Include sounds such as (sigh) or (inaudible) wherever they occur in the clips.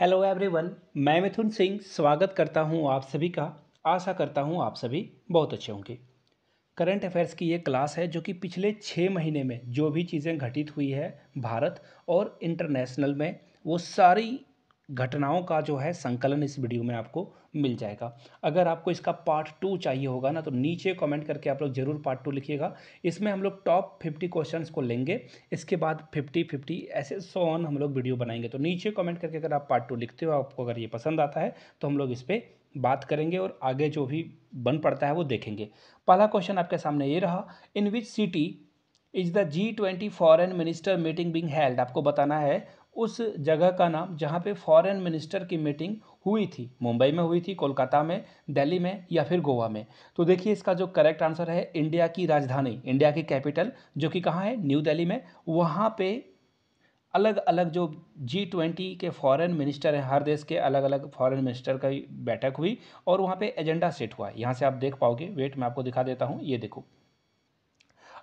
hello everyone मैं मिथुन सिंह स्वागत करता हूं आप सभी का आशा करता हूं आप सभी बहुत अच्छे होंगे करंट अफेयर्स की ये क्लास है जो कि पिछले छः महीने में जो भी चीज़ें घटित हुई है भारत और इंटरनेशनल में वो सारी घटनाओं का जो है संकलन इस वीडियो में आपको मिल जाएगा अगर आपको इसका पार्ट टू चाहिए होगा ना तो नीचे कमेंट करके आप लोग जरूर पार्ट टू लिखिएगा इसमें हम लोग टॉप फिफ्टी क्वेश्चंस को लेंगे इसके बाद फिफ्टी फिफ्टी ऐसे सो ऑन हम लोग वीडियो बनाएंगे तो नीचे कमेंट करके अगर आप पार्ट टू लिखते हो आपको अगर ये पसंद आता है तो हम लोग इस पर बात करेंगे और आगे जो भी बन पड़ता है वो देखेंगे पहला क्वेश्चन आपके सामने ये रहा in which city is the G twenty foreign minister meeting being held आपको बताना है उस जगह का नाम जहाँ पे फॉरेन मिनिस्टर की मीटिंग हुई थी मुंबई में हुई थी कोलकाता में दिल्ली में या फिर गोवा में तो देखिए इसका जो करेक्ट आंसर है इंडिया की राजधानी इंडिया की कैपिटल जो कि कहाँ है न्यू दिल्ली में वहाँ पे अलग अलग जो जी ट्वेंटी के फॉरेन मिनिस्टर हैं हर देश के अलग अलग फॉरेन मिनिस्टर का बैठक हुई और वहाँ पे एजेंडा सेट हुआ है यहाँ से आप देख पाओगे वेट मैं आपको दिखा देता हूँ ये देखो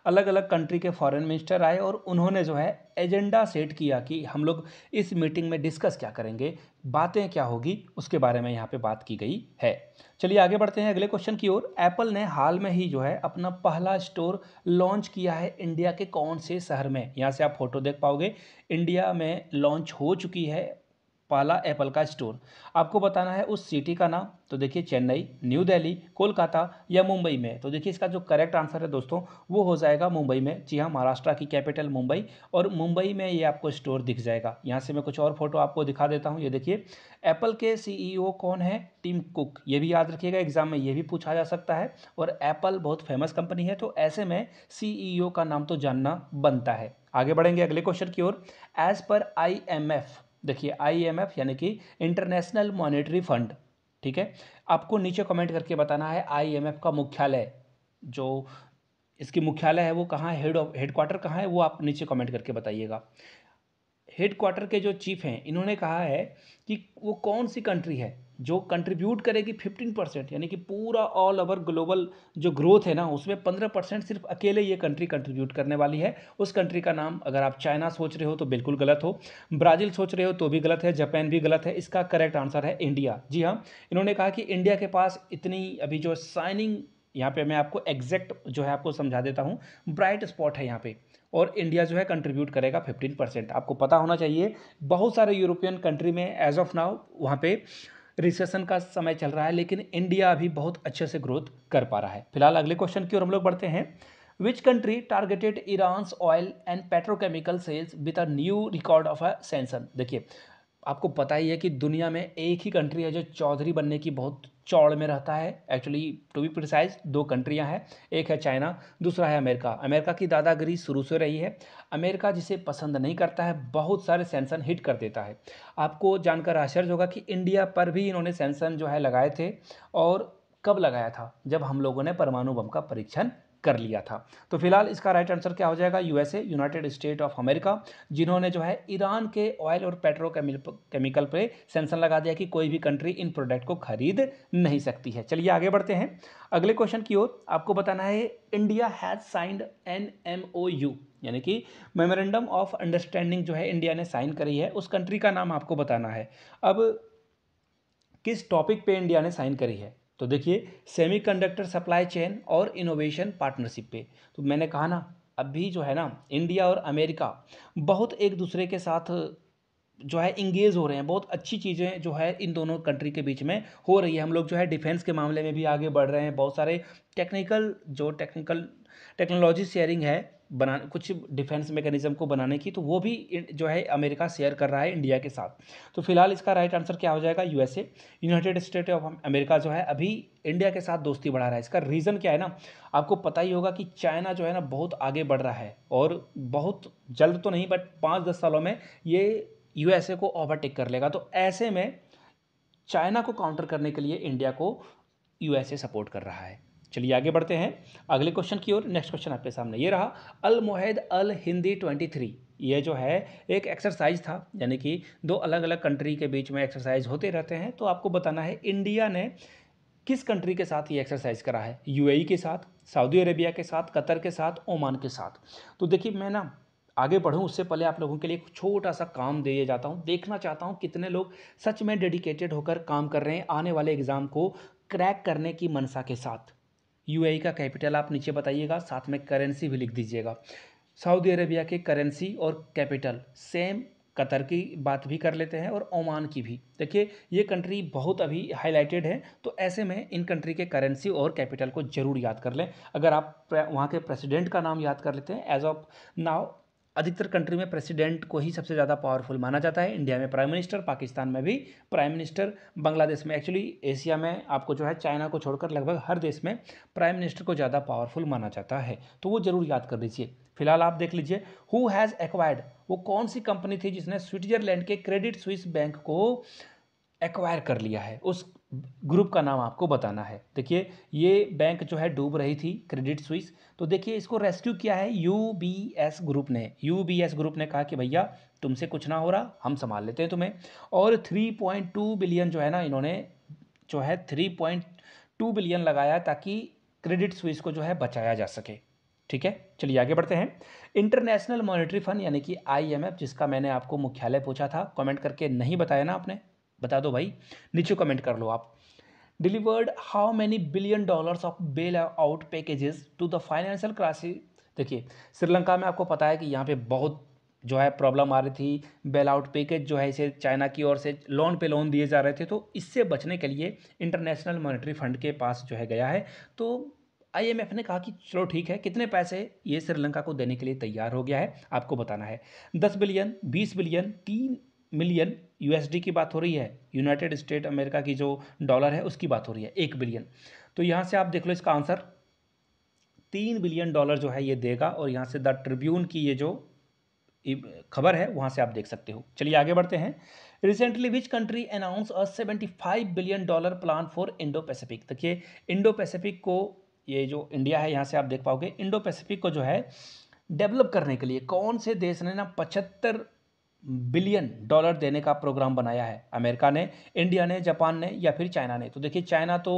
अलग अलग कंट्री के फॉरेन मिनिस्टर आए और उन्होंने जो है एजेंडा सेट किया कि हम लोग इस मीटिंग में डिस्कस क्या करेंगे बातें क्या होगी उसके बारे में यहाँ पे बात की गई है चलिए आगे बढ़ते हैं अगले क्वेश्चन की ओर एप्पल ने हाल में ही जो है अपना पहला स्टोर लॉन्च किया है इंडिया के कौन से शहर में यहाँ से आप फोटो देख पाओगे इंडिया में लॉन्च हो चुकी है पाला एप्पल का स्टोर आपको बताना है उस सिटी का नाम तो देखिए चेन्नई न्यू दिल्ली कोलकाता या मुंबई में तो देखिए इसका जो करेक्ट आंसर है दोस्तों वो हो जाएगा मुंबई में जी हाँ महाराष्ट्र की कैपिटल मुंबई और मुंबई में ये आपको स्टोर दिख जाएगा यहाँ से मैं कुछ और फोटो आपको दिखा देता हूँ ये देखिए एप्पल के सी e कौन है टीम कुक ये भी याद रखिएगा एग्जाम में ये भी पूछा जा सकता है और एप्पल बहुत फेमस कंपनी है तो ऐसे में सी e का नाम तो जानना बनता है आगे बढ़ेंगे अगले क्वेश्चन की ओर एज पर आई देखिए आईएमएफ e यानी कि इंटरनेशनल मॉनेटरी फंड ठीक है आपको नीचे कमेंट करके बताना है आईएमएफ e का मुख्यालय जो इसकी मुख्यालय है वो कहाँ हेड ऑफ हेडक्वार्टर कहाँ है वो आप नीचे कमेंट करके बताइएगा हेडक्वार्टर के जो चीफ हैं इन्होंने कहा है कि वो कौन सी कंट्री है जो कंट्रीब्यूट करेगी फिफ्टीन परसेंट यानी कि पूरा ऑल ओवर ग्लोबल जो ग्रोथ है ना उसमें पंद्रह परसेंट सिर्फ अकेले ये कंट्री कंट्रीब्यूट करने वाली है उस कंट्री का नाम अगर आप चाइना सोच रहे हो तो बिल्कुल गलत हो ब्राज़ील सोच रहे हो तो भी गलत है जापान भी गलत है इसका करेक्ट आंसर है इंडिया जी हाँ इन्होंने कहा कि इंडिया के पास इतनी अभी जो साइनिंग यहाँ पर मैं आपको एग्जैक्ट जो है आपको समझा देता हूँ ब्राइट स्पॉट है यहाँ पर और इंडिया जो है कंट्रीब्यूट करेगा 15 परसेंट आपको पता होना चाहिए बहुत सारे यूरोपियन कंट्री में एज ऑफ नाउ वहाँ पे रिसेशन का समय चल रहा है लेकिन इंडिया अभी बहुत अच्छे से ग्रोथ कर पा रहा है फिलहाल अगले क्वेश्चन की ओर हम लोग बढ़ते हैं which country targeted Iran's oil and petrochemical sales with a new record of a sanction देखिए आपको पता ही है कि दुनिया में एक ही कंट्री है जो चौधरी बनने की बहुत चौड़ में रहता है एक्चुअली टू बी प्रिसाइज दो कंट्रियां हैं एक है चाइना दूसरा है अमेरिका अमेरिका की दादागिरी शुरू से रही है अमेरिका जिसे पसंद नहीं करता है बहुत सारे सेंसन हिट कर देता है आपको जानकर आश्चर्य होगा कि इंडिया पर भी इन्होंने सेंसन जो है लगाए थे और कब लगाया था जब हम लोगों ने परमाणु बम का परीक्षण कर लिया था तो फिलहाल इसका राइट आंसर क्या हो जाएगा USA United State of America जिन्होंने जो है ईरान के ऑयल और पेट्रोकेमिकल पर सेंसन लगा दिया कि कोई भी कंट्री इन प्रोडक्ट को खरीद नहीं सकती है चलिए आगे बढ़ते हैं अगले क्वेश्चन की ओर आपको बताना है India has signed an M O U यानी कि मेमोरेंडम ऑफ अंडरस्टैंडिंग जो है इंडिया ने साइन करी है उस कंट्री का नाम आपको बताना है अब किस टॉपिक पे इंडिया ने साइन करी है तो देखिए सेमीकंडक्टर सप्लाई चेन और इनोवेशन पार्टनरशिप पे तो मैंने कहा ना अभी जो है ना इंडिया और अमेरिका बहुत एक दूसरे के साथ जो है इंगेज हो रहे हैं बहुत अच्छी चीज़ें जो है इन दोनों कंट्री के बीच में हो रही है हम लोग जो है डिफेंस के मामले में भी आगे बढ़ रहे हैं बहुत सारे टेक्निकल जो टेक्निकल टेक्नोलॉजी शेयरिंग है बना कुछ डिफेंस मैकेनिज्म को बनाने की तो वो भी जो है अमेरिका शेयर कर रहा है इंडिया के साथ तो फिलहाल इसका राइट आंसर क्या हो जाएगा USA United State of America जो है अभी इंडिया के साथ दोस्ती बढ़ा रहा है इसका रीज़न क्या है ना आपको पता ही होगा कि चाइना जो है ना बहुत आगे बढ़ रहा है और बहुत जल्द तो नहीं बट पाँच दस सालों में ये यू को ओवरटेक कर लेगा तो ऐसे में चाइना को काउंटर करने के लिए इंडिया को यूएसए सपोर्ट कर रहा है चलिए आगे बढ़ते हैं अगले क्वेश्चन की ओर नेक्स्ट क्वेश्चन आपके सामने ये रहा Al Mohed Al Hindi twenty three ये जो है एक एक्सरसाइज था यानी कि दो अलग अलग कंट्री के बीच में एक्सरसाइज होते रहते हैं तो आपको बताना है इंडिया ने किस कंट्री के साथ ये एक्सरसाइज करा है यूएई e के साथ सऊदी अरेबिया के साथ कतर के साथ ओमान के साथ तो देखिए मैं ना आगे बढ़ूँ उससे पहले आप लोगों के लिए एक छोटा सा काम दिए जाता हूँ देखना चाहता हूँ कितने लोग सच में डेडिकेटेड होकर काम कर रहे हैं आने वाले एग्ज़ाम को क्रैक करने की मनसा के साथ यूएई e का कैपिटल आप नीचे बताइएगा साथ में करेंसी भी लिख दीजिएगा सऊदी अरेबिया के करेंसी और कैपिटल सेम कतर की बात भी कर लेते हैं और ओमान की भी देखिए ये कंट्री बहुत अभी हाईलाइटेड है तो ऐसे में इन कंट्री के करेंसी और कैपिटल को ज़रूर याद कर लें अगर आप वहाँ के प्रेसिडेंट का नाम याद कर लेते हैं एज ऑफ नाउ अधिकतर कंट्री में प्रेसिडेंट को ही सबसे ज़्यादा पावरफुल माना जाता है इंडिया में प्राइम मिनिस्टर पाकिस्तान में भी प्राइम मिनिस्टर बांग्लादेश में एक्चुअली एशिया में आपको जो है चाइना को छोड़कर लगभग हर देश में प्राइम मिनिस्टर को ज़्यादा पावरफुल माना जाता है तो वो ज़रूर याद कर लीजिए फिलहाल आप देख लीजिए हु हैज़ एक्वायर्ड वो कौन सी कंपनी थी जिसने स्विट्जरलैंड के क्रेडिट स्विस बैंक को एक्वायर कर लिया है उस ग्रुप का नाम आपको बताना है देखिए ये बैंक जो है डूब रही थी क्रेडिट स्विस तो देखिए इसको रेस्क्यू किया है यूबीएस ग्रुप ने यूबीएस ग्रुप ने कहा कि भैया तुमसे कुछ ना हो रहा हम संभाल लेते हैं तुम्हें और 3.2 बिलियन जो है ना इन्होंने जो है 3.2 बिलियन लगाया ताकि क्रेडिट स्विस को जो है बचाया जा सके ठीक है चलिए आगे बढ़ते हैं इंटरनेशनल मॉनिटरी फंड यानी कि आई जिसका मैंने आपको मुख्यालय पूछा था कॉमेंट करके नहीं बताया ना आपने बता दो भाई नीचे कमेंट कर लो आप delivered how many billion dollars of bail out packages to the financial crisis देखिए श्रीलंका में आपको पता है कि यहाँ पे बहुत जो है प्रॉब्लम आ रही थी बेल आउट पैकेज जो है इसे चाइना की ओर से लोन पे लोन दिए जा रहे थे तो इससे बचने के लिए इंटरनेशनल मॉनेटरी फंड के पास जो है गया है तो आईएमएफ ने कहा कि चलो ठीक है कितने पैसे ये श्रीलंका को देने के लिए तैयार हो गया है आपको बताना है दस बिलियन बीस बिलियन तीन मिलियन यूएसडी की बात हो रही है यूनाइटेड स्टेट अमेरिका की जो डॉलर है उसकी बात हो रही है एक बिलियन तो यहाँ से आप देख लो इसका आंसर तीन बिलियन डॉलर जो है ये देगा और यहाँ से द ट्रिब्यून की ये जो खबर है वहाँ से आप देख सकते हो चलिए आगे बढ़ते हैं recently which country announce a five billion dollar plan for Indo Pacific देखिए इंडो पैसिफिक को ये जो इंडिया है यहाँ से आप देख पाओगे इंडो पैसिफिक को जो है डेवलप करने के लिए कौन से देश ने ना पचहत्तर बिलियन डॉलर देने का प्रोग्राम बनाया है अमेरिका ने इंडिया ने जापान ने या फिर चाइना ने तो देखिए चाइना तो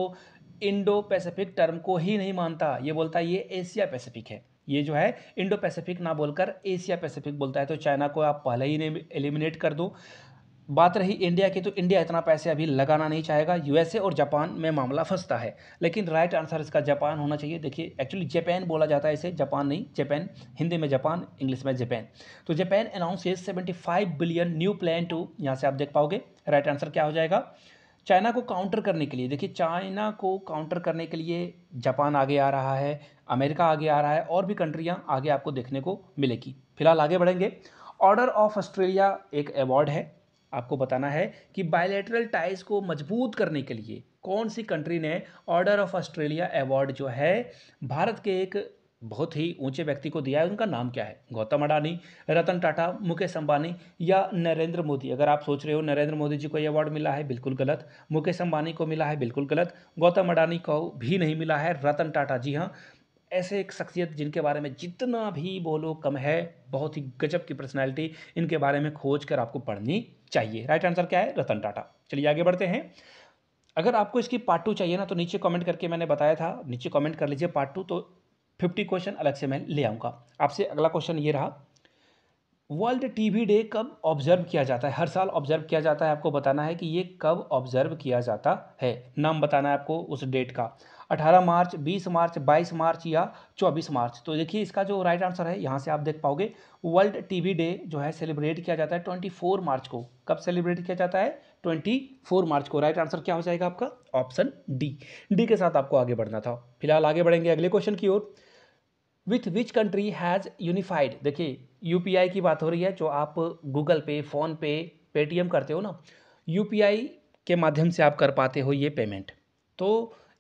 इंडो पैसिफिक टर्म को ही नहीं मानता ये बोलता है ये एशिया पैसिफिक है ये जो है इंडो पैसिफिक ना बोलकर एशिया पैसिफिक बोलता है तो चाइना को आप पहले ही एलिमिनेट कर दो बात रही इंडिया की तो इंडिया इतना पैसे अभी लगाना नहीं चाहेगा यूएसए और जापान में मामला फंसता है लेकिन राइट आंसर इसका जापान होना चाहिए देखिए एक्चुअली जापान बोला जाता है इसे जापान नहीं जापान हिंदी में जापान इंग्लिश में जापान तो जापान अनाउंस ये seventy five billion new plan to यहाँ से आप देख पाओगे राइट आंसर क्या हो जाएगा चाइना को काउंटर करने के लिए देखिए चाइना को काउंटर करने के लिए जापान आगे आ रहा है अमेरिका आगे आ रहा है और भी कंट्रियाँ आगे आपको देखने को मिलेगी फिलहाल आगे बढ़ेंगे ऑर्डर ऑफ ऑस्ट्रेलिया एक अवार्ड है आपको बताना है कि बायोलेटरल टाइज को मजबूत करने के लिए कौन सी कंट्री ने ऑर्डर ऑफ ऑस्ट्रेलिया अवार्ड जो है भारत के एक बहुत ही ऊंचे व्यक्ति को दिया है उनका नाम क्या है गौतम अडानी रतन टाटा मुकेश अंबानी या नरेंद्र मोदी अगर आप सोच रहे हो नरेंद्र मोदी जी को ये अवार्ड मिला है बिल्कुल गलत मुकेश अंबानी को मिला है बिल्कुल गलत गौतम अडानी को भी नहीं मिला है रतन टाटा जी हाँ ऐसे एक शख्सियत जिनके बारे में जितना भी बोलो कम है बहुत ही गजब की पर्सनैलिटी इनके बारे में खोज कर आपको पढ़नी चाहिए राइट आंसर क्या है रतन टाटा चलिए आगे बढ़ते हैं अगर आपको इसकी पार्ट टू चाहिए ना तो नीचे कमेंट करके मैंने बताया था नीचे कमेंट कर लीजिए पार्ट टू तो फिफ्टी क्वेश्चन अलग से मैं ले आऊँगा आपसे अगला क्वेश्चन ये रहा वर्ल्ड टीवी डे कब ऑब्जर्व किया जाता है हर साल ऑब्जर्व किया जाता है आपको बताना है कि ये कब ऑब्जर्व किया जाता है नाम बताना है आपको उस डेट का अठारह मार्च बीस मार्च बाईस मार्च या चौबीस मार्च तो देखिए इसका जो राइट आंसर है यहाँ से आप देख पाओगे वर्ल्ड टीवी डे जो है सेलिब्रेट किया जाता है ट्वेंटी फोर मार्च को कब सेलिब्रेट किया जाता है ट्वेंटी फोर मार्च को राइट आंसर क्या हो जाएगा आपका ऑप्शन डी डी के साथ आपको आगे बढ़ना था फिलहाल आगे बढ़ेंगे अगले क्वेश्चन की ओर with which country has unified देखिए यू की बात हो रही है जो आप गूगल पे फ़ोन पे पेटीएम करते हो ना यू के माध्यम से आप कर पाते हो ये पेमेंट तो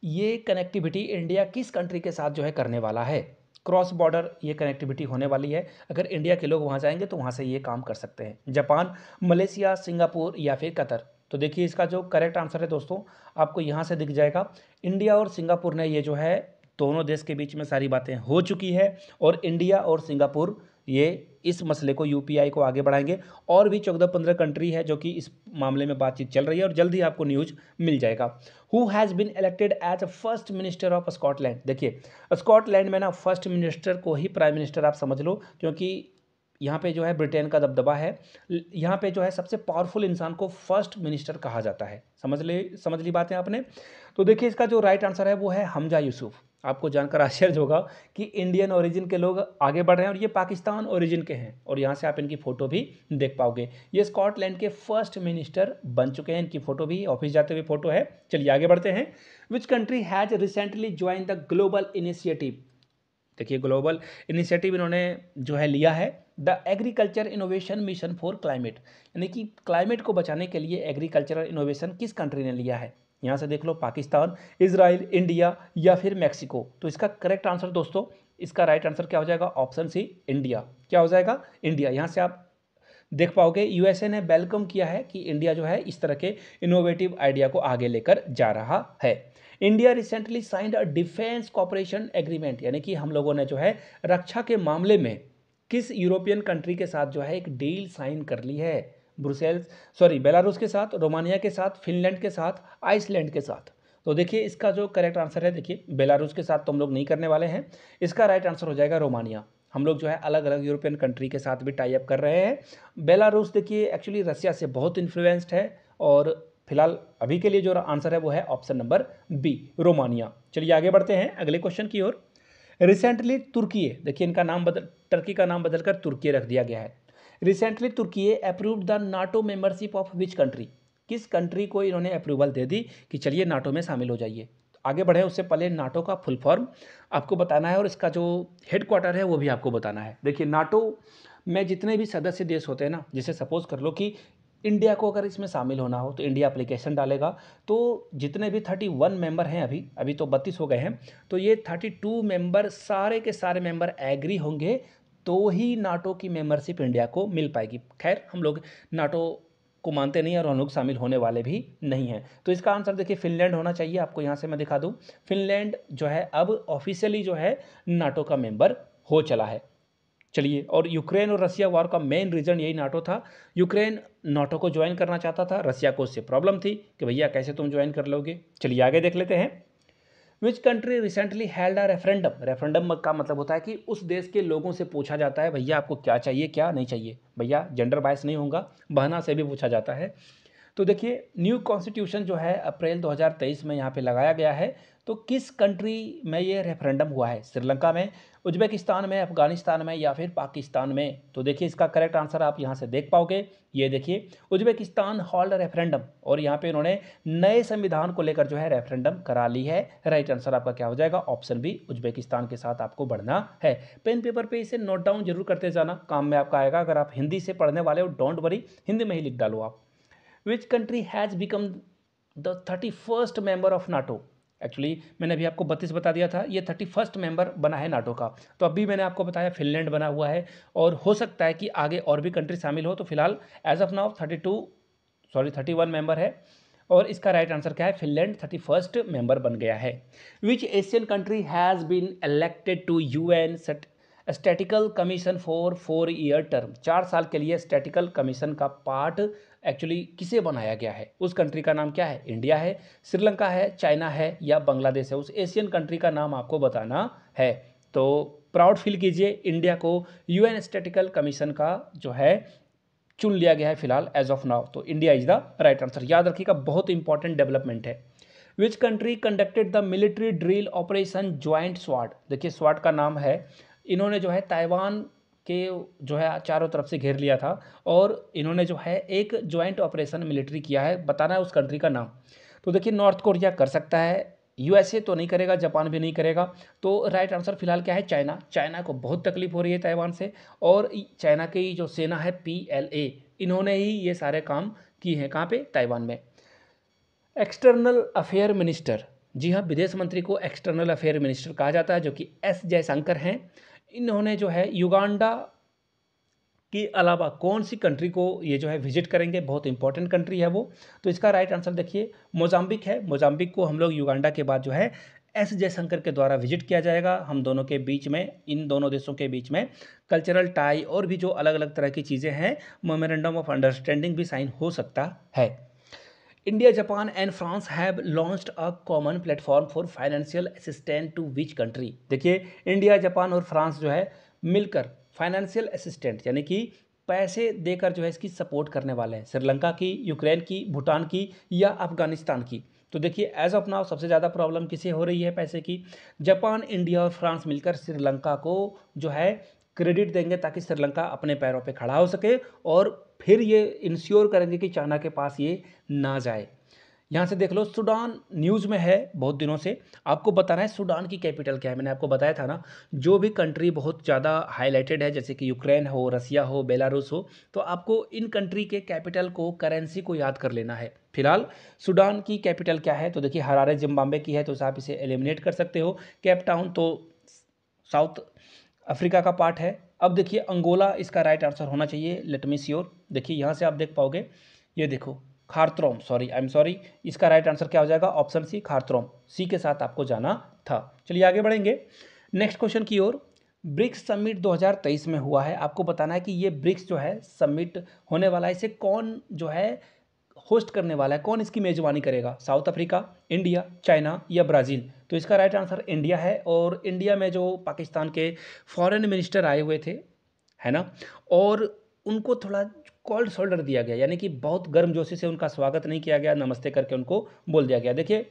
ये कनेक्टिविटी इंडिया किस कंट्री के साथ जो है करने वाला है क्रॉस बॉर्डर ये कनेक्टिविटी होने वाली है अगर इंडिया के लोग वहाँ जाएंगे तो वहाँ से ये काम कर सकते हैं जापान मलेशिया सिंगापुर या फिर कतर तो देखिए इसका जो करेक्ट आंसर है दोस्तों आपको यहाँ से दिख जाएगा इंडिया और सिंगापुर ने ये जो है दोनों देश के बीच में सारी बातें हो चुकी है और इंडिया और सिंगापुर ये इस मसले को यूपीआई को आगे बढ़ाएंगे और भी चौदह पंद्रह कंट्री है जो कि इस मामले में बातचीत चल रही है और जल्द ही आपको न्यूज मिल जाएगा who has been elected as a first minister of Scotland देखिए स्कॉटलैंड में ना फर्स्ट मिनिस्टर को ही प्राइम मिनिस्टर आप समझ लो क्योंकि यहाँ पे जो है ब्रिटेन का दबदबा है यहाँ पे जो है सबसे पावरफुल इंसान को फर्स्ट मिनिस्टर कहा जाता है समझ ले समझ ली बातें आपने तो देखिए इसका जो राइट आंसर है वो है हमजा यूसुफ आपको जानकर (laughs) आश्चर्य होगा कि इंडियन ओरिजिन के लोग आगे बढ़ रहे हैं और ये पाकिस्तान ओरिजिन के हैं और यहाँ से आप इनकी फ़ोटो भी देख पाओगे ये स्कॉटलैंड के फर्स्ट मिनिस्टर बन चुके हैं इनकी फ़ोटो भी ऑफिस जाते हुए फ़ोटो है चलिए आगे बढ़ते हैं which country has recently join the global initiative देखिए ग्लोबल इनिशिएटिव इन्होंने जो है लिया है the agriculture innovation mission for climate यानी कि क्लाइमेट को बचाने के लिए एग्रीकल्चरल इनोवेशन किस कंट्री ने लिया है यहाँ से देख लो पाकिस्तान इसराइल इंडिया या फिर मैक्सिको तो इसका करेक्ट आंसर दोस्तों इसका राइट आंसर क्या हो जाएगा ऑप्शन सी इंडिया क्या हो जाएगा इंडिया यहाँ से आप देख पाओगे यूएसए ने वेलकम किया है कि इंडिया जो है इस तरह के इनोवेटिव आइडिया को आगे लेकर जा रहा है India recently signed a defence cooperation agreement यानी कि हम लोगों ने जो है रक्षा के मामले में किस यूरोपियन कंट्री के साथ जो है एक डील साइन कर ली है ब्रुसेल्स सॉरी बेलारूस के साथ रोमानिया के साथ फिनलैंड के साथ आइसलैंड के साथ तो देखिए इसका जो करेक्ट आंसर है देखिए बेलारूस के साथ तो हम लोग नहीं करने वाले हैं इसका राइट आंसर हो जाएगा रोमानिया हम लोग जो है अलग अलग यूरोपियन कंट्री के साथ भी टाई अप कर रहे हैं बेलारूस देखिए एक्चुअली रसिया से बहुत इन्फ्लुएंस्ड है और फिलहाल अभी के लिए जो आंसर है वो है ऑप्शन नंबर बी रोमानिया चलिए आगे बढ़ते हैं अगले क्वेश्चन की ओर रिसेंटली तुर्की देखिए इनका नाम बदल टर्की का नाम बदलकर तुर्की रख दिया गया है रिसेंटली तुर्की approve the NATO membership of which country किस कंट्री को इन्होंने अप्रूवल दे दी कि चलिए नाटो में शामिल हो जाइए आगे बढ़े उससे पहले नाटो का फुल फॉर्म आपको बताना है और इसका जो हेडक्वार्टर है वो भी आपको बताना है देखिए नाटो में जितने भी सदस्य देश होते हैं ना जिसे सपोज कर लो कि इंडिया को अगर इसमें शामिल होना हो तो इंडिया अप्लीकेशन डालेगा तो जितने भी थर्टी वन मेम्बर हैं अभी अभी तो बत्तीस हो गए हैं तो ये थर्टी टू मेम्बर सारे के सारे मेम्बर एग्री होंगे तो ही नाटो की मेम्बरशिप इंडिया को मिल पाएगी खैर हम लोग नाटो को मानते नहीं और हम लोग शामिल होने वाले भी नहीं हैं तो इसका आंसर देखिए फिनलैंड होना चाहिए आपको यहाँ से मैं दिखा दूँ फिनलैंड जो है अब ऑफिशियली जो है नाटो का मेंबर हो चला है चलिए और यूक्रेन और रसिया वॉर का मेन रीज़न यही नाटो था यूक्रेन नाटो को ज्वाइन करना चाहता था रसिया को उससे प्रॉब्लम थी कि भैया कैसे तुम ज्वाइन कर लोगे चलिए आगे देख लेते हैं which country recently held a referendum referendum का मतलब होता है कि उस देश के लोगों से पूछा जाता है भैया आपको क्या चाहिए क्या नहीं चाहिए भैया जेंडर बायस नहीं होगा बहना से भी पूछा जाता है तो देखिए न्यू कॉन्स्टिट्यूशन जो है अप्रैल 2023 में यहाँ पे लगाया गया है तो किस कंट्री में ये रेफरेंडम हुआ है श्रीलंका में उज्बेकिस्तान में अफगानिस्तान में या फिर पाकिस्तान में तो देखिए इसका करेक्ट आंसर आप यहाँ से देख पाओगे ये देखिए उज्बेकिस्तान हॉल्ड रेफरेंडम और यहाँ पे इन्होंने नए संविधान को लेकर जो है रेफरेंडम करा ली है राइट आंसर आपका क्या हो जाएगा ऑप्शन बी उज्बेकिस्तान के साथ आपको बढ़ना है पेन पेपर पे इसे नोट डाउन जरूर करते जाना काम में आपका आएगा अगर आप हिंदी से पढ़ने वाले हो डोंट वरी हिंदी में ही लिख डालो आप which country has become the thirty first member of NATO actually मैंने अभी आपको बत्तीस बता दिया था ये थर्टी फर्स्ट मेम्बर बना है नाटो का तो अभी मैंने आपको बताया फिनलैंड बना हुआ है और हो सकता है कि आगे और भी कंट्री शामिल हो तो फिलहाल as of now thirty two sorry thirty one member है और इसका राइट आंसर क्या है फिनलैंड थर्टी फर्स्ट मेंबर बन गया है which Asian country has been elected to U N set statistical commission for four year term चार साल के लिए स्टैटिकल कमीशन का पार्ट एक्चुअली किसे बनाया गया है उस कंट्री का नाम क्या है इंडिया है श्रीलंका है चाइना है या बांग्लादेश है उस एशियन कंट्री का नाम आपको बताना है तो प्राउड फील कीजिए इंडिया को यूएन स्टेटिकल कमीशन का जो है चुन लिया गया है फिलहाल एज ऑफ नाउ तो India is the right answer याद रखिएगा बहुत इंपॉर्टेंट डेवलपमेंट है which country conducted the military drill operation joint स्वाड देखिए स्वाड का नाम है इन्होंने जो है ताइवान के जो है चारों तरफ से घेर लिया था और इन्होंने जो है एक ज्वाइंट ऑपरेशन मिलिट्री किया है बताना है उस कंट्री का नाम तो देखिए नॉर्थ कोरिया कर सकता है यूएसए तो नहीं करेगा जापान भी नहीं करेगा तो राइट आंसर फिलहाल क्या है चाइना चाइना को बहुत तकलीफ हो रही है ताइवान से और चाइना की जो सेना है पी इन्होंने ही ये सारे काम किए हैं कहाँ पर ताइवान में एक्सटर्नल अफेयर मिनिस्टर जी हाँ विदेश मंत्री को एक्सटर्नल अफेयर मिनिस्टर कहा जाता है जो कि एस जयशंकर हैं इन्होंने जो है युगांडा के अलावा कौन सी कंट्री को ये जो है विजिट करेंगे बहुत इंपॉर्टेंट कंट्री है वो तो इसका राइट आंसर देखिए मोजाम्बिक है मोजाम्बिक को हम लोग युगांडा के बाद जो है एस जयशंकर के द्वारा विजिट किया जाएगा हम दोनों के बीच में इन दोनों देशों के बीच में कल्चरल टाई और भी जो अलग अलग तरह की चीज़ें हैं मोमेरेंडम ऑफ अंडरस्टैंडिंग भी साइन हो सकता है India Japan and France have launch a common platform for financial assistant to which country देखिए इंडिया जापान और फ्रांस जो है मिलकर फाइनेंशियल असिस्टेंट यानी कि पैसे देकर जो है इसकी सपोर्ट करने वाले हैं श्रीलंका की यूक्रेन की भूटान की या अफगानिस्तान की तो देखिए एज ऑफ नाउ सबसे ज़्यादा प्रॉब्लम किसे हो रही है पैसे की जापान इंडिया और फ्रांस मिलकर श्रीलंका को जो है क्रेडिट देंगे ताकि श्रीलंका अपने पैरों पे खड़ा हो सके और फिर ये इंश्योर करेंगे कि चाइना के पास ये ना जाए यहाँ से देख लो सूडान न्यूज़ में है बहुत दिनों से आपको बताना है सूडान की कैपिटल क्या है मैंने आपको बताया था ना जो भी कंट्री बहुत ज़्यादा हाईलाइटेड है जैसे कि यूक्रेन हो रसिया हो बेलारूस हो तो आपको इन कंट्री के कैपिटल को करेंसी को याद कर लेना है फिलहाल सूडान की कैपिटल क्या है तो देखिए हरारे जिम्बाबे की है तो आप इसे एलिमिनेट कर सकते हो कैपटाउन टाउन तो साउथ अफ्रीका का पार्ट है अब देखिए अंगोला इसका राइट आंसर होना चाहिए लेट मी श्योर देखिए यहाँ से आप देख पाओगे ये देखो Khartoum sorry I am sorry इसका राइट आंसर क्या हो जाएगा ऑप्शन सी खारत्रोम सी के साथ आपको जाना था चलिए आगे बढ़ेंगे नेक्स्ट क्वेश्चन की ओर ब्रिक्स समिट 2023 में हुआ है आपको बताना है कि ये ब्रिक्स जो है समिट होने वाला है इसे कौन जो है होस्ट करने वाला है कौन इसकी मेज़बानी करेगा साउथ अफ्रीका इंडिया चाइना या ब्राज़ील तो इसका राइट आंसर इंडिया है और इंडिया में जो पाकिस्तान के फॉरेन मिनिस्टर आए हुए थे है ना और उनको थोड़ा कोल्ड शोल्डर दिया गया यानी कि बहुत गर्म जोशी से उनका स्वागत नहीं किया गया नमस्ते करके उनको बोल दिया गया देखिए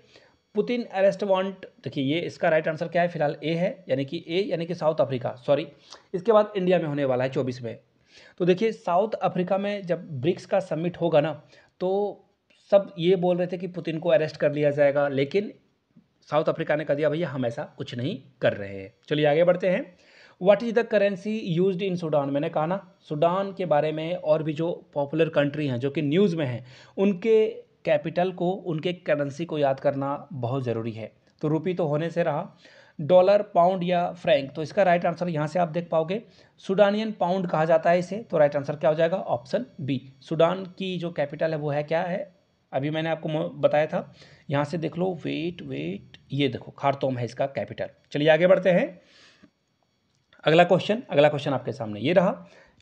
पुतिन अरेस्ट वांट देखिए ये इसका राइट आंसर क्या है फिलहाल ए है यानी कि ए यानी कि साउथ अफ्रीका सॉरी इसके बाद इंडिया में होने वाला है चौबीस में तो देखिए साउथ अफ्रीका में जब ब्रिक्स का समिट होगा ना तो सब ये बोल रहे थे कि पुतिन को अरेस्ट कर लिया जाएगा लेकिन साउथ अफ्रीका ने कह दिया भैया हम ऐसा कुछ नहीं कर रहे हैं चलिए आगे बढ़ते हैं what is the currency use in Sudan मैंने कहा ना सूडान के बारे में और भी जो पॉपुलर कंट्री हैं जो कि न्यूज़ में हैं उनके कैपिटल को उनके करेंसी को याद करना बहुत ज़रूरी है तो रुपी तो होने से रहा डॉलर पाउंड या फ्रैंक तो इसका राइट आंसर यहाँ से आप देख पाओगे सुडानियन पाउंड कहा जाता है इसे तो राइट आंसर क्या हो जाएगा ऑप्शन बी सूडान की जो कैपिटल है वो है क्या है अभी मैंने आपको बताया था यहाँ से देख लो वेट वेट ये देखो खारतोम है इसका कैपिटल चलिए आगे बढ़ते हैं अगला क्वेश्चन अगला क्वेश्चन आपके सामने ये रहा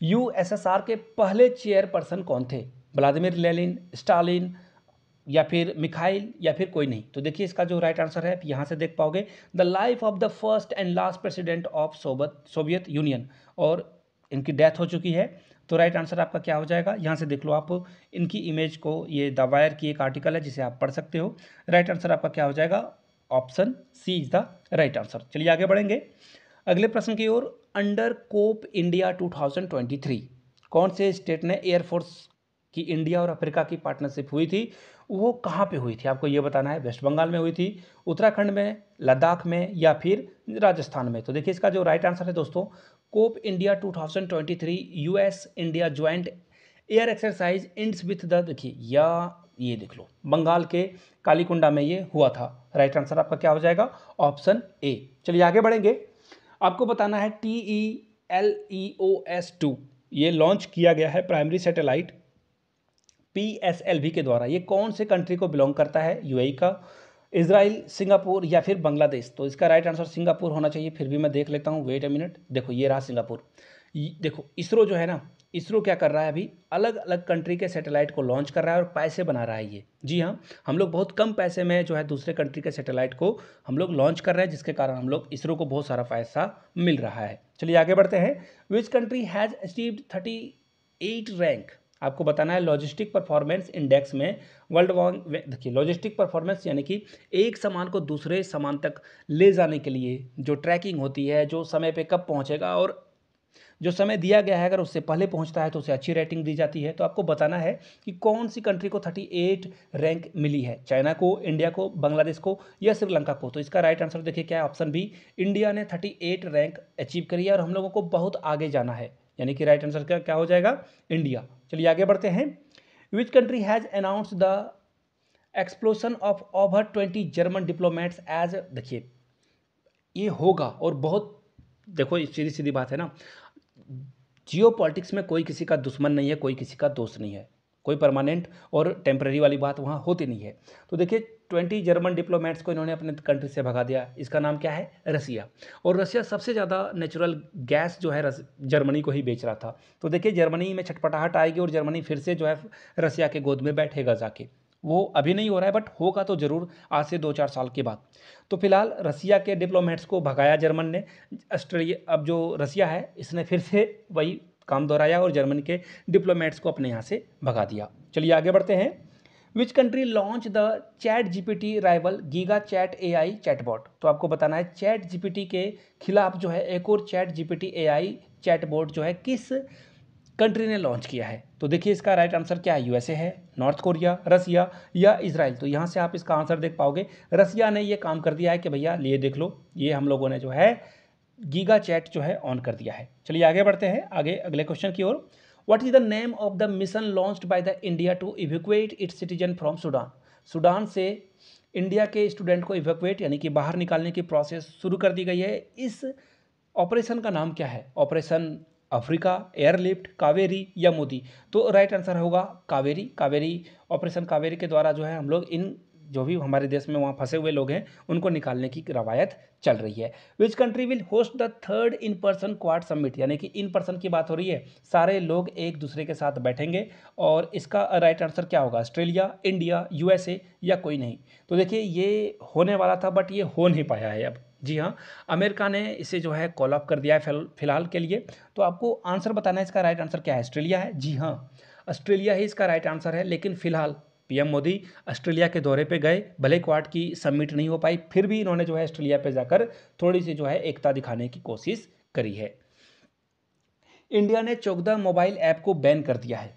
यूएसएसआर के पहले चेयरपर्सन कौन थे व्लादिमिर लेलिन स्टालिन या फिर मिखाइल या फिर कोई नहीं तो देखिए इसका जो राइट आंसर है आप यहाँ से देख पाओगे the life of the first and last president of सोबत सोवियत यूनियन और इनकी डेथ हो चुकी है तो राइट आंसर आपका क्या हो जाएगा यहाँ से देख लो आप इनकी इमेज को ये द वायर की एक आर्टिकल है जिसे आप पढ़ सकते हो राइट आंसर आपका क्या हो जाएगा option C is the right answer चलिए आगे बढ़ेंगे अगले प्रश्न की ओर अंडर कोप इंडिया 2023 कौन से स्टेट ने एयरफोर्स की इंडिया और अफ्रीका की पार्टनरशिप हुई थी वो कहाँ पे हुई थी आपको ये बताना है वेस्ट बंगाल में हुई थी उत्तराखंड में लद्दाख में या फिर राजस्थान में तो देखिए इसका जो राइट आंसर है दोस्तों Cope India 2023 as India joint air exercise इंड्स विथ द देखिए या ये देख लो बंगाल के कालीकुंडा में ये हुआ था राइट आंसर आपका क्या हो जाएगा ऑप्शन ए चलिए आगे बढ़ेंगे आपको बताना है T E L E O S two ये लॉन्च किया गया है प्राइमरी सैटेलाइट पी के द्वारा ये कौन से कंट्री को बिलोंग करता है ए e का इसराइल सिंगापुर या फिर बांग्लादेश तो इसका राइट आंसर सिंगापुर होना चाहिए फिर भी मैं देख लेता हूँ वेट ए मिनट देखो ये रहा सिंगापुर देखो इसरो जो है ना इसरो क्या कर रहा है अभी अलग अलग कंट्री के सैटेलाइट को लॉन्च कर रहा है और पैसे बना रहा है ये जी हाँ हम लोग बहुत कम पैसे में जो है दूसरे कंट्री के सैटेलाइट को हम लोग लॉन्च कर रहे हैं जिसके कारण हम लोग इसरो को बहुत सारा पैसा मिल रहा है चलिए आगे बढ़ते हैं which country has achieved thirty eight rank आपको बताना है लॉजिस्टिक परफॉर्मेंस इंडेक्स में वर्ल्ड वॉन देखिए लॉजिस्टिक परफॉर्मेंस यानी कि एक सामान को दूसरे सामान तक ले जाने के लिए जो ट्रैकिंग होती है जो समय पे कब पहुंचेगा और जो समय दिया गया है अगर उससे पहले पहुंचता है तो उसे अच्छी रेटिंग दी जाती है तो आपको बताना है कि कौन सी कंट्री को एट रैंक मिली है चाइना को इंडिया को बांग्लादेश को या श्रीलंका को तो इसका राइट आंसर देखिए क्या है ऑप्शन बी इंडिया ने एट रैंक अचीव करी है और हम लोगों को बहुत आगे जाना है यानी कि राइट आंसर क्या क्या हो जाएगा इंडिया चलिए आगे बढ़ते हैं which country has announce the explosion of over twenty German diplomats as देखिए ये होगा और बहुत देखो सीधी सीधी बात है ना जियो में कोई किसी का दुश्मन नहीं है कोई किसी का दोस्त नहीं है कोई परमानेंट और टेम्प्रेरी वाली बात वहाँ होती नहीं है तो देखिए ट्वेंटी जर्मन डिप्लोमेट्स को इन्होंने अपने कंट्री से भगा दिया इसका नाम क्या है रसिया और रसिया सबसे ज़्यादा नेचुरल गैस जो है जर्मनी को ही बेच रहा था तो देखिए जर्मनी में छटपटाहट आएगी और जर्मनी फिर से जो है रसिया के गोद में बैठेगा जाके वो अभी नहीं हो रहा है बट होगा तो ज़रूर आज से दो चार साल के बाद तो फिलहाल रसिया के डिप्लोमेट्स को भगाया जर्मन ने ऑस्ट्रेलिया अब जो रसिया है इसने फिर से वही काम दोहराया और जर्मनी के डिप्लोमेट्स को अपने यहाँ से भगा दिया चलिए आगे बढ़ते हैं which country launch the chat GPT rival giga chat A chat chatbot तो आपको बताना है चैट जीपीटी के खिलाफ जो है एक और चैट जीपीटी चैट चैटबॉट जो है किस कंट्री ने लॉन्च किया है तो देखिए इसका राइट आंसर क्या है यूएसए है नॉर्थ कोरिया रसिया या इसराइल तो यहाँ से आप इसका आंसर देख पाओगे रसिया ने ये काम कर दिया है कि भैया ये देख लो ये हम लोगों ने जो है गीगा चैट जो है ऑन कर दिया है चलिए आगे बढ़ते हैं आगे अगले क्वेश्चन की ओर what is the name of the mission launch by the India to evacuate its citizen from Sudan Sudan से इंडिया के स्टूडेंट को इवेक्वेट यानी कि बाहर निकालने की प्रोसेस शुरू कर दी गई है इस ऑपरेशन का नाम क्या है ऑपरेशन अफ्रीका एयरलिफ्ट कावेरी या मोदी तो राइट आंसर होगा कावेरी कावेरी ऑपरेशन कावेरी के द्वारा जो है हम लोग इन जो भी हमारे देश में वहाँ फंसे हुए लोग हैं उनको निकालने की रवायत चल रही है which country will host the third in person Quad summit यानी कि इन पर्सन की बात हो रही है सारे लोग एक दूसरे के साथ बैठेंगे और इसका राइट आंसर क्या होगा ऑस्ट्रेलिया इंडिया यू या कोई नहीं तो देखिए ये होने वाला था बट ये हो नहीं पाया है अब जी हाँ अमेरिका ने इसे जो है कॉल ऑफ कर दिया है फिलहाल के लिए तो आपको आंसर बताना है इसका राइट आंसर क्या है ऑस्ट्रेलिया है जी हाँ ऑस्ट्रेलिया ही इसका राइट आंसर है लेकिन फिलहाल पीएम मोदी ऑस्ट्रेलिया के दौरे पे गए भले क्वाड की समिट नहीं हो पाई फिर भी इन्होंने जो है ऑस्ट्रेलिया पे जाकर थोड़ी सी जो है एकता दिखाने की कोशिश करी है इंडिया ने चौकदा मोबाइल ऐप को बैन कर दिया है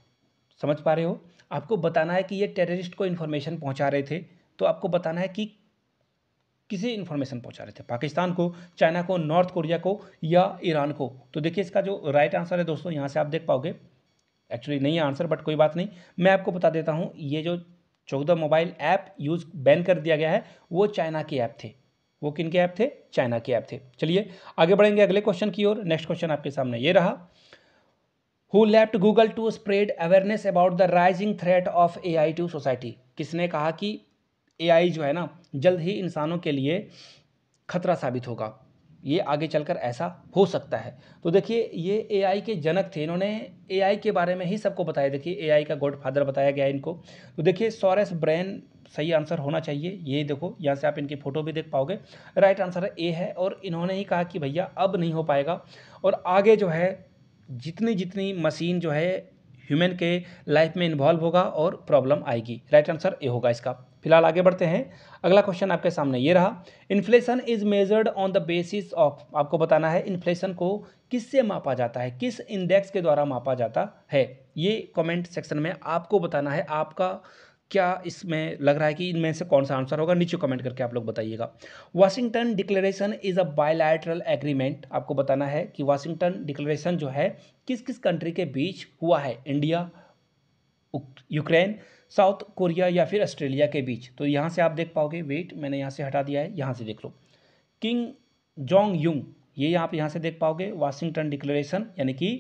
समझ पा रहे हो आपको बताना है कि ये टेररिस्ट को इन्फॉर्मेशन पहुंचा रहे थे तो आपको बताना है कि किसे इन्फॉर्मेशन पहुंचा रहे थे पाकिस्तान को चाइना को नॉर्थ कोरिया को या ईरान को तो देखिए इसका जो राइट आंसर है दोस्तों यहां से आप देख पाओगे एक्चुअली नहीं है आंसर बट कोई बात नहीं मैं आपको बता देता हूँ ये जो चौदह मोबाइल ऐप यूज़ बैन कर दिया गया है वो चाइना के ऐप थे वो किन के ऐप थे चाइना के ऐप थे चलिए आगे बढ़ेंगे अगले क्वेश्चन की ओर नेक्स्ट क्वेश्चन आपके सामने ये रहा who left Google to spread awareness about the rising threat of A I to society किसने कहा कि ए आई जो है ना जल्द ही इंसानों के लिए खतरा साबित होगा ये आगे चलकर ऐसा हो सकता है तो देखिए ये एआई के जनक थे इन्होंने एआई के बारे में ही सबको बताया देखिए एआई का गॉड फादर बताया गया इनको तो देखिए सॉरेस ब्रेन सही आंसर होना चाहिए ये देखो यहाँ से आप इनकी फ़ोटो भी देख पाओगे राइट आंसर ए है और इन्होंने ही कहा कि भैया अब नहीं हो पाएगा और आगे जो है जितनी जितनी मशीन जो है ह्यूमन के लाइफ में इन्वॉल्व होगा और प्रॉब्लम आएगी राइट आंसर ए होगा इसका फिलहाल आगे बढ़ते हैं अगला क्वेश्चन आपके सामने ये रहा inflation is measured on the basis of आपको बताना है इन्फ्लेशन को किससे मापा जाता है किस इंडेक्स के द्वारा मापा जाता है ये कमेंट सेक्शन में आपको बताना है आपका क्या इसमें लग रहा है कि इनमें से कौन सा आंसर होगा नीचे कमेंट करके आप लोग बताइएगा Washington declaration is a bilateral agreement आपको बताना है कि वाशिंगटन डिक्लेरेशन जो है किस किस कंट्री के बीच हुआ है इंडिया यूक्रेन साउथ कोरिया या फिर ऑस्ट्रेलिया के बीच तो यहाँ से आप देख पाओगे वेट मैंने यहाँ से हटा दिया है यहाँ से देख लो किंग जोंग यूंग ये आप यहाँ से देख पाओगे वाशिंगटन डिक्लेरेशन यानी कि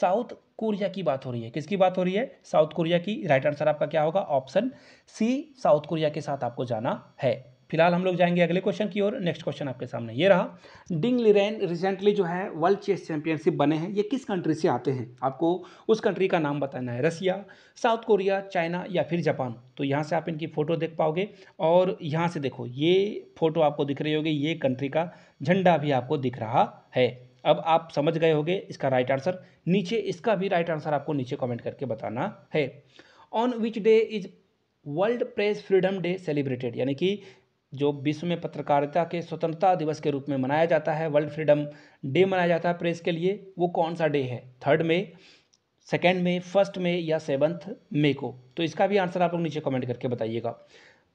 साउथ कोरिया की बात हो रही है किसकी बात हो रही है साउथ कोरिया की राइट आंसर आपका क्या होगा ऑप्शन सी साउथ कोरिया के साथ आपको जाना है फिलहाल हम लोग जाएंगे अगले क्वेश्चन की ओर नेक्स्ट क्वेश्चन आपके सामने ये रहा डिंग लिरेन रिसेंटली जो है वर्ल्ड चेस चैंपियनशिप बने हैं ये किस कंट्री से आते हैं आपको उस कंट्री का नाम बताना है रसिया साउथ कोरिया चाइना या फिर जापान तो यहाँ से आप इनकी फ़ोटो देख पाओगे और यहाँ से देखो ये फ़ोटो आपको दिख रही होगी ये कंट्री का झंडा भी आपको दिख रहा है अब आप समझ गए होंगे इसका राइट आंसर नीचे इसका भी राइट आंसर आपको नीचे कमेंट करके बताना है on which day is world press freedom day celebrated यानी कि जो विश्व में पत्रकारिता के स्वतंत्रता दिवस के रूप में मनाया जाता है वर्ल्ड फ्रीडम डे मनाया जाता है प्रेस के लिए वो कौन सा डे है third May second May first May या सेवन्थ मे को तो इसका भी आंसर आप लोग नीचे कमेंट करके बताइएगा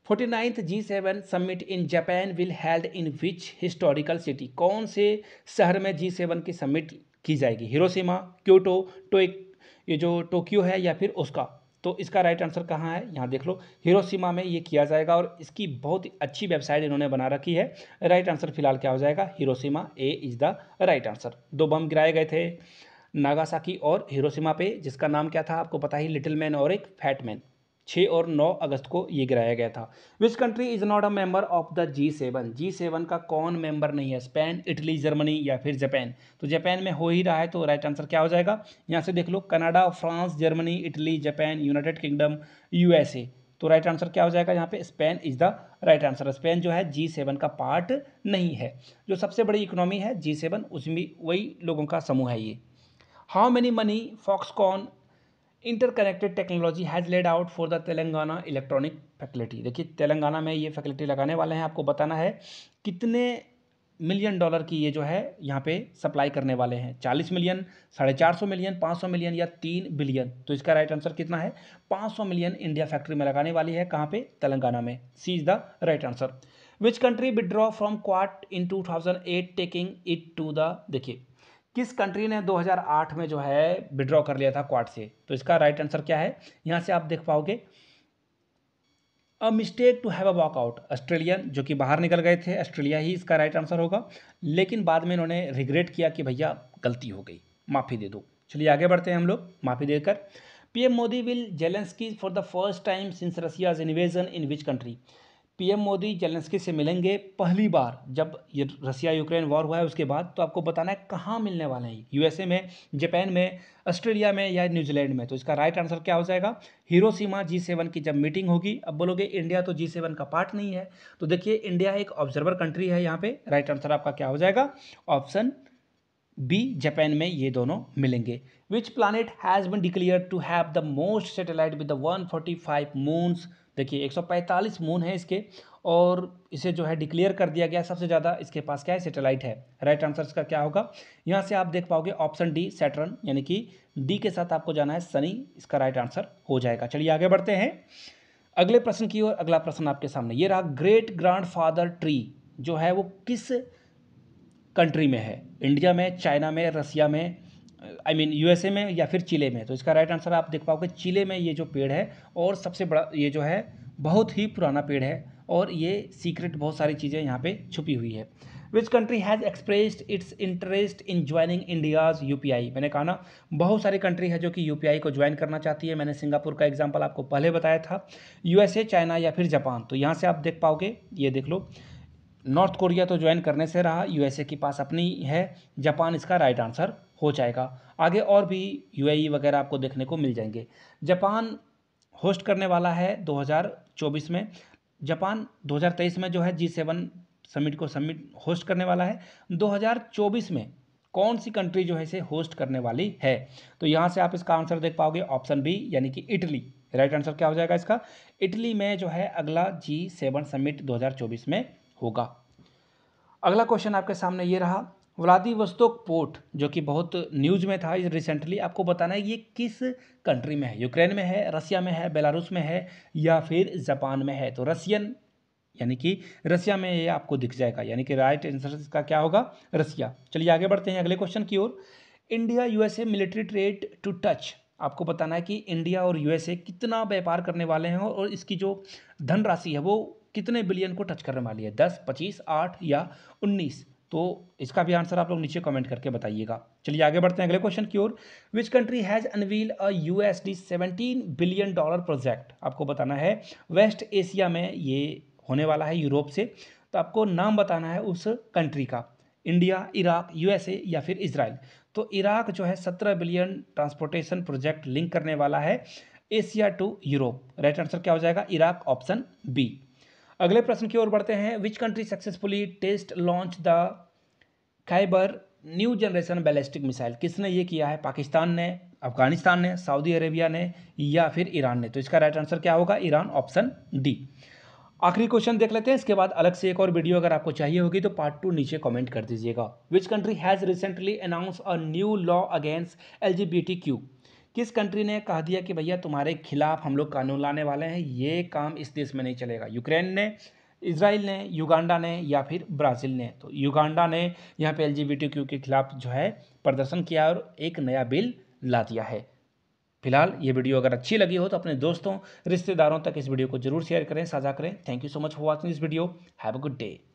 forty ninth G seven summit in Japan will held in which historical city कौन से शहर में जी सेवन की समिट की जाएगी हिरोसीमा क्योटो टोक ये जो टोक्यो है या फिर उसका तो इसका राइट आंसर कहाँ है यहाँ देख लो हिरोसीमा में ये किया जाएगा और इसकी बहुत ही अच्छी वेबसाइट इन्होंने बना रखी है राइट आंसर फिलहाल क्या हो जाएगा Hiroshima A is the right answer दो बम गिराए गए थे नागासाकी और हिरोशिमा पे जिसका नाम क्या था आपको पता ही लिटिल मैन और एक फैट मैन छः और नौ अगस्त को ये गिराया गया था which country is not a member of the G seven G seven का कौन मेंबर नहीं है स्पेन इटली जर्मनी या फिर जापान तो जापान में हो ही रहा है तो राइट आंसर क्या हो जाएगा यहाँ से देख लो Canada France Germany Italy Japan United Kingdom U तो राइट आंसर क्या हो जाएगा यहाँ पे Spain is the right answer Spain जो है जी सेवन का पार्ट नहीं है जो सबसे बड़ी इकोनॉमी है जी सेवन उसमें वही लोगों का समूह है ये how many money Foxconn interconnected technology has laid out for the Telangana electronic faculty देखिए तेलंगाना में ये फैकल्टी लगाने वाले हैं आपको बताना है कितने मिलियन डॉलर की ये जो है यहाँ पे सप्लाई करने वाले हैं चालीस मिलियन साढ़े चार सौ मिलियन पाँच सौ मिलियन या तीन बिलियन तो इसका राइट आंसर कितना है पाँच सौ मिलियन इंडिया फैक्ट्री में लगाने वाली है कहाँ पे तेलंगाना में C is the right answer which country withdraw from Quad in two thousand eight taking it to the देखिए किस कंट्री ने 2008 में जो है विड्रॉ कर लिया था क्वाड से तो इसका राइट आंसर क्या है यहाँ से आप देख पाओगे a mistake to have a walkout Australian जो कि बाहर निकल गए थे ऑस्ट्रेलिया ही इसका राइट आंसर होगा लेकिन बाद में इन्होंने रिग्रेट किया कि भैया गलती हो गई माफ़ी दे दो चलिए आगे बढ़ते हैं हम लोग माफ़ी देकर PM Modi will Zelensky for the first time since Russia's invasion in which country PM Modi Zelensky से मिलेंगे पहली बार जब ये रसिया यूक्रेन वॉर हुआ है उसके बाद तो आपको बताना है कहाँ मिलने वाले हैं यूएसए में जापान में ऑस्ट्रेलिया में या न्यूजीलैंड में तो इसका राइट आंसर क्या हो जाएगा सीमा जी सेवन की जब मीटिंग होगी अब बोलोगे इंडिया तो जी सेवन का पार्ट नहीं है तो देखिए इंडिया एक ऑब्जर्वर कंट्री है यहाँ पर राइट आंसर आपका क्या हो जाएगा ऑप्शन बी जापान में ये दोनों मिलेंगे which planet has been declare to have the most satellite with the one forty five moons देखिए 145 मून है इसके और इसे जो है डिक्लेयर कर दिया गया सबसे ज़्यादा इसके पास क्या है सेटेलाइट है राइट आंसर इसका क्या होगा यहाँ से आप देख पाओगे ऑप्शन डी सेटरन यानी कि डी के साथ आपको जाना है सनी इसका राइट आंसर हो जाएगा चलिए आगे बढ़ते हैं अगले प्रश्न की ओर अगला प्रश्न आपके सामने ये रहा ग्रेट फादर ट्री जो है वो किस कंट्री में है इंडिया में चाइना में रसिया में आई मीन यू में या फिर चिले में तो इसका राइट आंसर आप देख पाओगे चिले में ये जो पेड़ है और सबसे बड़ा ये जो है बहुत ही पुराना पेड़ है और ये सीक्रेट बहुत सारी चीज़ें यहाँ पे छुपी हुई है which country has expressed its interest in joining India's U मैंने कहा ना बहुत सारी कंट्री है जो कि यू को ज्वाइन करना चाहती है मैंने सिंगापुर का एग्जाम्पल आपको पहले बताया था यू चाइना या फिर जापान तो यहाँ से आप देख पाओगे ये देख लो नॉर्थ कोरिया तो ज्वाइन करने से रहा यूएसए के पास अपनी है जापान इसका राइट आंसर हो जाएगा आगे और भी यूएई e वगैरह आपको देखने को मिल जाएंगे जापान होस्ट करने वाला है 2024 में जापान 2023 में जो है जी सेवन समिट को समिट होस्ट करने वाला है 2024 में कौन सी कंट्री जो है इसे होस्ट करने वाली है तो यहाँ से आप इसका आंसर देख पाओगे ऑप्शन बी यानी कि इटली राइट आंसर क्या हो जाएगा इसका इटली में जो है अगला जी सेवन समिट 2024 में होगा अगला क्वेश्चन आपके सामने ये रहा व्लादिवस्तोक पोर्ट जो कि बहुत न्यूज़ में था रिसेंटली आपको बताना है ये किस कंट्री में है यूक्रेन में है रसिया में है बेलारूस में है या फिर जापान में है तो रसियन यानी कि रसिया में ये आपको दिख जाएगा यानी कि राइट आंसर इसका क्या होगा रसिया चलिए आगे बढ़ते हैं अगले क्वेश्चन की ओर India USA military trade to touch आपको बताना है कि इंडिया और यूएसए कितना व्यापार करने वाले हैं और इसकी जो धनराशि है वो कितने बिलियन को टच करने वाली है दस पच्चीस आठ या उन्नीस तो इसका भी आंसर आप लोग नीचे कमेंट करके बताइएगा चलिए आगे बढ़ते हैं अगले क्वेश्चन की ओर which country has unveil a U S D seventeen billion dollar project आपको बताना है वेस्ट एशिया में ये होने वाला है यूरोप से तो आपको नाम बताना है उस कंट्री का इंडिया इराक यूएसए या फिर इसराइल तो इराक जो है सत्रह बिलियन ट्रांसपोर्टेशन प्रोजेक्ट लिंक करने वाला है Asia to Europe right answer क्या हो जाएगा इराक ऑप्शन बी अगले प्रश्न की ओर बढ़ते हैं which country successfully test launch the Kheibar new generation ballistic missile किसने ये किया है पाकिस्तान ने अफगानिस्तान ने सऊदी अरेबिया ने या फिर ईरान ने तो इसका राइट आंसर क्या होगा ईरान ऑप्शन डी आखिरी क्वेश्चन देख लेते हैं इसके बाद अलग से एक और वीडियो अगर आपको चाहिए होगी तो पार्ट टू नीचे कमेंट कर दीजिएगा which country has recently announce a new law against L G B T Q किस कंट्री ने कह दिया कि भैया तुम्हारे खिलाफ हम लोग कानून लाने वाले हैं ये काम इस देश में नहीं चलेगा यूक्रेन ने इसराइल ने युगांडा ने या फिर ब्राज़ील ने तो युगांडा ने यहाँ पे एल क्यू के खिलाफ जो है प्रदर्शन किया और एक नया बिल ला दिया है फिलहाल ये वीडियो अगर अच्छी लगी हो तो अपने दोस्तों रिश्तेदारों तक इस वीडियो को जरूर शेयर करें साझा करें thank you so much for watching this video have a good day